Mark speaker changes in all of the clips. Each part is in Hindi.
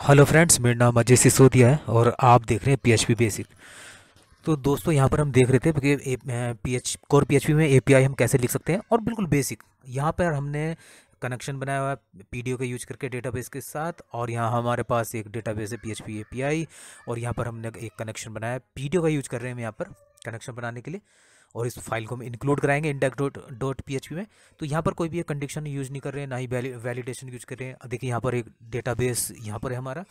Speaker 1: हेलो फ्रेंड्स मेरा नाम अजय सिसोदिया है और आप देख रहे हैं पीएचपी बेसिक तो दोस्तों यहाँ पर हम देख रहे थे कि पी एच कोर पी में ए हम कैसे लिख सकते हैं और बिल्कुल बेसिक यहाँ पर हमने कनेक्शन बनाया हुआ है पी का यूज करके डेटाबेस के साथ और यहाँ हमारे पास एक डेटाबेस है पी एच और यहाँ पर हमने एक कनेक्शन बनाया पी का यूज कर रहे हैं हम यहाँ पर कनेक्शन बनाने के लिए और इस फाइल को हम इंक्लूड कराएंगे इंडेक्स डॉट डॉट पी में तो यहाँ पर कोई भी कंडीशन यूज़ नहीं कर रहे हैं ना ही वैलिडेशन यूज़ कर रहे हैं देखिए यहाँ पर एक डेटाबेस यहाँ पर है हमारा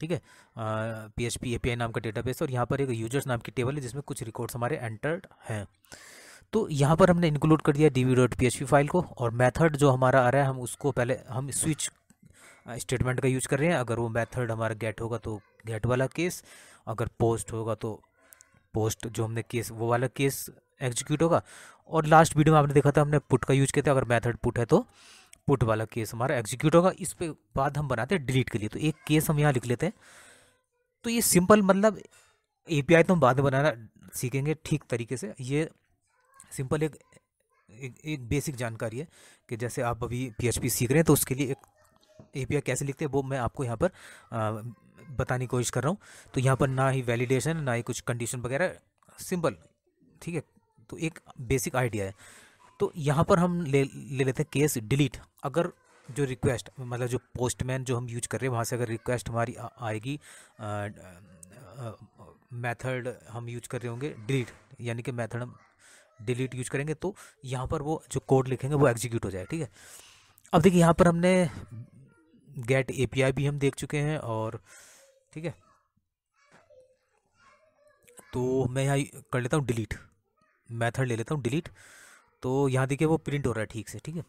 Speaker 1: ठीक है P H P A P I नाम का डेटाबेस और यहाँ पर एक यूजर्स नाम की टेबल है जिसमें कुछ रिकॉर्ड्स हमारे एंटर्ड हैं तो यहाँ पर हमने इंक्लूड कर दिया D V dot P H P file को और मैथड जो हमारा आ रहा है हम उसको पहले हम स्विच स्टेटमेंट का यूज कर रहे हैं अगर वो मेथड हमारा गेट होगा तो गेट वाला केस अगर पोस्ट होगा तो पोस्ट जो हमने केस वो वाला केस एग्जीक्यूट होगा और लास्ट वीडियो में आपने देखा था हमने पुट का यूज किया था अगर मैथड पुट है तो पुट वाला केस हमारा एग्जीक्यूट होगा इस पर बाद हम बनाते हैं डिलीट के लिए तो एक केस हम यहाँ लिख लेते हैं तो ये सिंपल मतलब आई तो हम बाद में बनाना सीखेंगे ठीक तरीके से ये सिंपल एक एक, एक बेसिक जानकारी है कि जैसे आप अभी पी सीख रहे हैं तो उसके लिए एक आई कैसे लिखते हैं वो मैं आपको यहाँ पर आ, बताने की कोशिश कर रहा हूँ तो यहाँ पर ना ही वैलिडेशन ना ही कुछ कंडीशन वगैरह सिंपल ठीक है तो एक बेसिक आइडिया है तो यहाँ पर हम ले ले लेते हैं केस डिलीट अगर जो रिक्वेस्ट मतलब जो पोस्टमैन जो हम यूज कर रहे हैं वहाँ से अगर रिक्वेस्ट हमारी आ, आएगी मेथड हम यूज कर रहे होंगे डिलीट यानी कि मेथड हम डिलीट यूज करेंगे तो यहाँ पर वो जो कोड लिखेंगे वो एग्जीक्यूट हो जाए ठीक है अब देखिए यहाँ पर हमने गेट ए भी हम देख चुके हैं और ठीक है तो मैं यहाँ कर लेता हूँ डिलीट मेथड ले लेता हूँ डिलीट तो यहाँ देखिए वो प्रिंट हो रहा है ठीक से ठीक है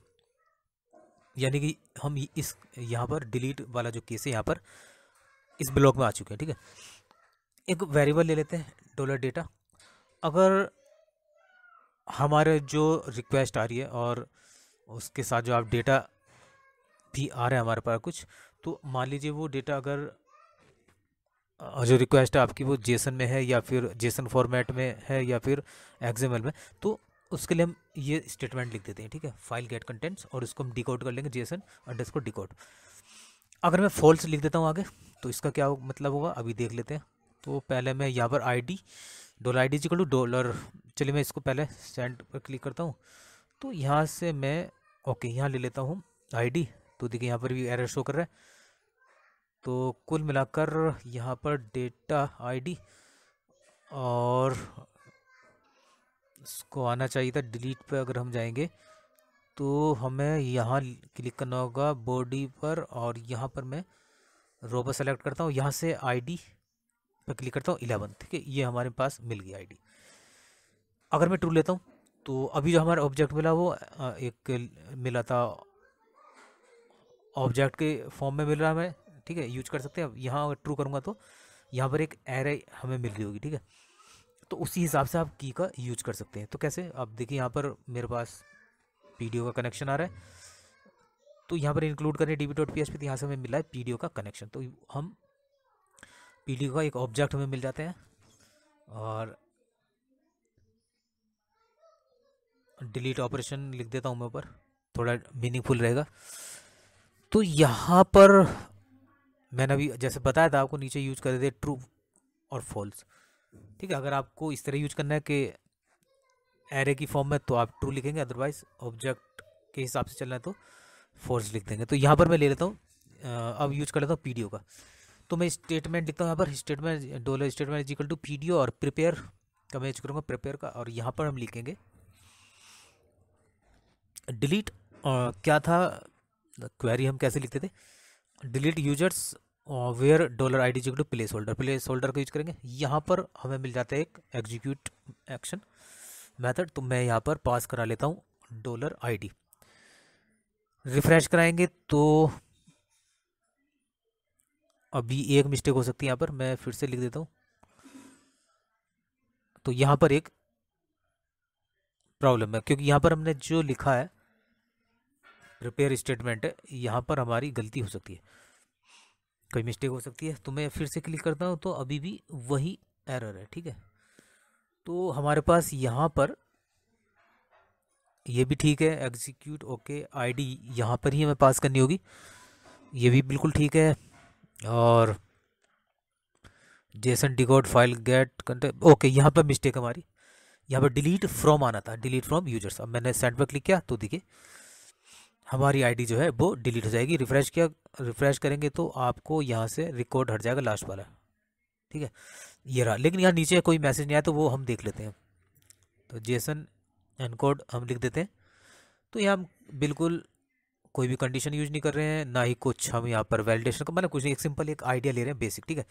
Speaker 1: यानी कि हम इस यहाँ पर डिलीट वाला जो केस है यहाँ पर इस ब्लॉक में आ चुके हैं ठीक है एक वेरिएबल ले लेते हैं डॉलर डेटा अगर हमारे जो रिक्वेस्ट आ रही है और उसके साथ जो आप डेटा भी आ रहा है हमारे पास कुछ तो मान लीजिए वो डेटा अगर जो रिक्वेस्ट है आपकी वो जेसन में है या फिर जेसन फॉर्मेट में है या फिर एक्सएमएल में तो उसके लिए हम ये स्टेटमेंट लिख देते हैं ठीक है फाइल गेट कंटेंट्स और इसको हम डिकोड कर लेंगे जेसन को डिकोड अगर मैं फॉल्स लिख देता हूँ आगे तो इसका क्या मतलब होगा अभी देख लेते हैं तो पहले मैं यहाँ पर I D dollar I D equal to dollar चलिए मैं इसको पहले सेंड पर क्लिक करता हूँ तो यहाँ से मैं ओके यहाँ ले लेता हूँ आई डी तो देखिए यहाँ पर भी एरर शो कर रहा है तो कुल मिलाकर यहाँ पर डेटा आईडी और इसको आना चाहिए था डिलीट पर अगर हम जाएंगे तो हमें यहाँ क्लिक करना होगा बॉडी पर और यहाँ पर मैं रो पर सेलेक्ट करता हूँ यहाँ से आईडी पर क्लिक करता हूँ इलेवन ठीक है ये हमारे पास मिल गई आईडी अगर मैं ट्रू लेता हूँ तो अभी जो हमारा ऑब्जेक्ट मिला वो एक मिला था ऑब्जेक्ट के फॉर्म में मिल रहा है ठीक है यूज कर सकते हैं अब यहाँ अगर ट्रू करूँगा तो यहाँ पर एक एरे हमें मिल रही होगी ठीक है तो उसी हिसाब से आप की का यूज कर सकते हैं तो कैसे आप देखिए यहाँ पर मेरे पास पी का कनेक्शन आ रहा है तो यहाँ पर इंक्लूड करें D B dot P H P तो यहाँ से हमें मिला है पी डी ओ का कनेक्शन तो हम पी डी ओ का एक ऑब्जेक्ट हमें मिल जाते हैं और डिलीट ऑपरेशन लिख देता हूँ मैं ऊपर थोड़ा मीनिंगफुल रहेगा तो यहाँ पर मैंने अभी जैसे बताया था आपको नीचे यूज कर देते ट्रू और फॉल्स ठीक है अगर आपको इस तरह यूज करना है कि एरे की फॉर्म में तो आप ट्रू लिखेंगे अदरवाइज ऑब्जेक्ट के हिसाब से चलना है तो फॉल्स लिख देंगे तो यहाँ पर मैं ले लेता हूँ अब यूज कर लेता हूँ पी का तो मैं स्टेटमेंट लिखता हूँ यहाँ पर statement dollar statement equal to P और प्रिपेयर का मैं यूज करूँगा प्रिपेयर का और यहाँ पर हम लिखेंगे डिलीट क्या था क्वेरी हम कैसे लिखते थे delete users where dollar I D to placeholder placeholder का यूज करेंगे यहाँ पर हमें मिल जाता है एक एग्जीक्यूट एक्शन मैथड तो मैं यहाँ पर पास करा लेता हूँ डॉलर डी रिफ्रेश कराएंगे तो अभी एक मिस्टेक हो सकती है यहाँ पर मैं फिर से लिख देता हूँ तो यहाँ पर एक प्रॉब्लम है क्योंकि यहाँ पर हमने जो लिखा है रिपेयर स्टेटमेंट है यहाँ पर हमारी गलती हो सकती है कोई मिस्टेक हो सकती है तो मैं फिर से क्लिक करता हूँ तो अभी भी वही एरर है ठीक है तो हमारे पास यहाँ पर ये भी ठीक है एग्जीक्यूट ओके आईडी यहाँ पर ही हमें पास करनी होगी ये भी बिल्कुल ठीक है और जेसन डिकोड फाइल गेट कंटे ओके यहाँ पर मिस्टेक हमारी यहाँ पर डिलीट फ्रॉम आना था डिलीट फ्रॉम यूजर्स अब मैंने सेंड पर क्लिक किया तो देखिए हमारी आईडी जो है वो डिलीट हो जाएगी रिफ़्रेश किया रिफ़्रेश करेंगे तो आपको यहाँ से रिकॉर्ड हट जाएगा लास्ट वाला ठीक है ये रहा लेकिन यहाँ नीचे कोई मैसेज नहीं आया तो वो हम देख लेते हैं तो जेसन एनकोड हम लिख देते हैं तो यहाँ हम बिल्कुल कोई भी कंडीशन यूज नहीं कर रहे हैं ना ही कुछ हम यहाँ पर वैलिडेशन का मतलब कुछ नहीं एक सिंपल एक आइडिया ले रहे हैं बेसिक ठीक है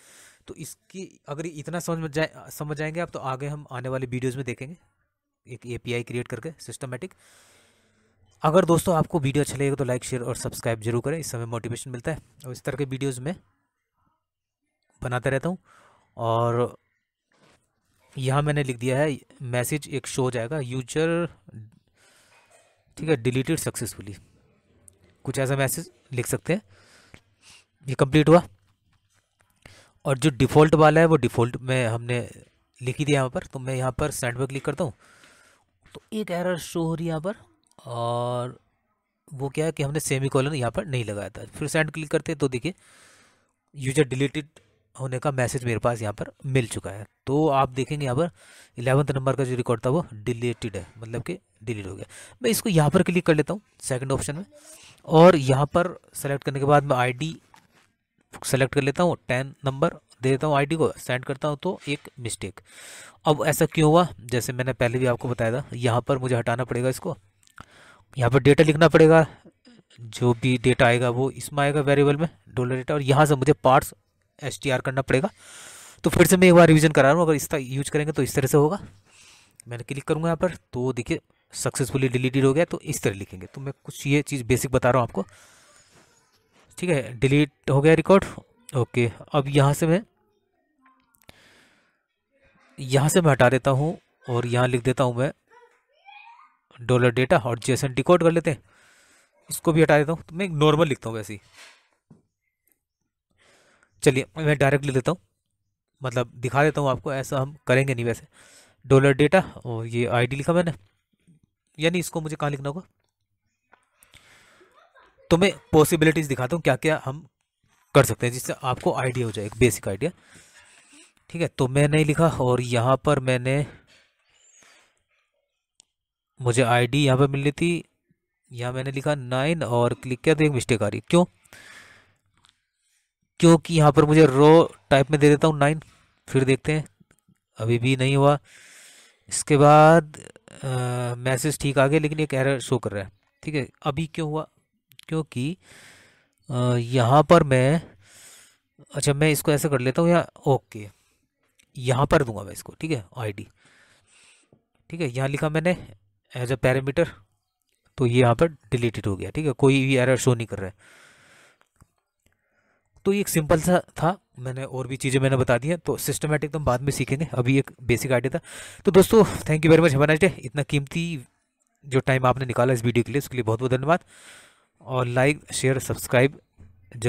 Speaker 1: तो इसकी अगर इतना समझ में जाए समझ जाएंगे आप तो आगे हम आने वाले वीडियोज़ में देखेंगे एक ए क्रिएट करके सिस्टमेटिक अगर दोस्तों आपको वीडियो अच्छा लगेगा तो लाइक शेयर और सब्सक्राइब जरूर करें इस समय मोटिवेशन मिलता है और इस तरह के वीडियोस में बनाता रहता हूँ और यहाँ मैंने लिख दिया है मैसेज एक शो हो जाएगा यूजर ठीक है डिलीटेड सक्सेसफुली कुछ ऐसा मैसेज लिख सकते हैं ये कंप्लीट हुआ और जो डिफ़ॉल्ट वाला है वो डिफ़ॉल्ट में हमने लिख ही दिया यहाँ पर तो मैं यहाँ पर सेंड पर क्लिक करता हूँ तो एक एरर शो हो रही है यहाँ पर और वो क्या है कि हमने सेमी कॉलन यहाँ पर नहीं लगाया था फिर सेंड क्लिक करते हैं तो देखिए यूजर डिलीटेड होने का मैसेज मेरे पास यहाँ पर मिल चुका है तो आप देखेंगे यहाँ पर इलेवंथ नंबर का जो रिकॉर्ड था वो डिलीटेड है मतलब कि डिलीट हो गया मैं इसको यहाँ पर क्लिक कर लेता हूँ सेकंड ऑप्शन में और यहाँ पर सेलेक्ट करने के बाद मैं आईडी सेलेक्ट कर लेता हूँ टेन नंबर दे देता हूँ आई को सेंड करता हूँ तो एक मिस्टेक अब ऐसा क्यों हुआ जैसे मैंने पहले भी आपको बताया था यहाँ पर मुझे हटाना पड़ेगा इसको यहाँ पर डेटा लिखना पड़ेगा जो भी डेटा आएगा वो इसमें आएगा वेरिएबल में डॉलर डेटा और यहाँ से मुझे पार्ट्स एस करना पड़ेगा तो फिर से मैं एक बार रिविज़न करा रहा हूँ अगर इसका यूज करेंगे तो इस तरह से होगा मैंने क्लिक करूँगा यहाँ पर तो देखिए सक्सेसफुली डिलीटेड हो गया तो इस तरह लिखेंगे तो मैं कुछ ये चीज़ बेसिक बता रहा हूँ आपको ठीक है डिलीट हो गया रिकॉर्ड ओके अब यहाँ से मैं यहाँ से मैं हटा देता हूँ और यहाँ लिख देता हूँ मैं डॉलर डेटा और जेसन डिकोड कर लेते हैं इसको भी हटा देता हूँ तो मैं नॉर्मल लिखता हूँ वैसे ही चलिए मैं डायरेक्ट लिख देता हूँ मतलब दिखा देता हूँ आपको ऐसा हम करेंगे नहीं वैसे डॉलर डेटा और ये आईडी लिखा मैंने यानी इसको मुझे कहाँ लिखना होगा तो मैं पॉसिबिलिटीज़ दिखाता हूँ क्या क्या हम कर सकते हैं जिससे आपको आइडिया हो जाए एक बेसिक आइडिया ठीक है तो मैंने लिखा और यहाँ पर मैंने मुझे आई डी यहाँ पर मिल रही थी यहाँ मैंने लिखा नाइन और क्लिक किया तो एक मिस्टेक आ रही क्यों क्योंकि यहाँ पर मुझे रो टाइप में दे देता हूँ नाइन फिर देखते हैं अभी भी नहीं हुआ इसके बाद मैसेज ठीक आ गया लेकिन एक एरर शो कर रहा है ठीक है अभी क्यों हुआ क्योंकि यहाँ पर मैं अच्छा मैं इसको ऐसे कर लेता हूँ या ओके यहाँ पर दूंगा मैं इसको ठीक है आईडी ठीक है यहाँ लिखा मैंने एज अ पैरामीटर तो ये यहाँ पर डिलीटेड हो गया ठीक है कोई भी एरर शो नहीं कर रहा है तो ये एक सिंपल सा था मैंने और भी चीज़ें मैंने बता दी हैं तो सिस्टमेटिक तो हम बाद में सीखेंगे अभी एक बेसिक आइडिया था तो दोस्तों थैंक यू वेरी मच हमारा डे इतना कीमती जो टाइम आपने निकाला इस वीडियो के लिए उसके लिए बहुत बहुत धन्यवाद और लाइक शेयर सब्सक्राइब जरूर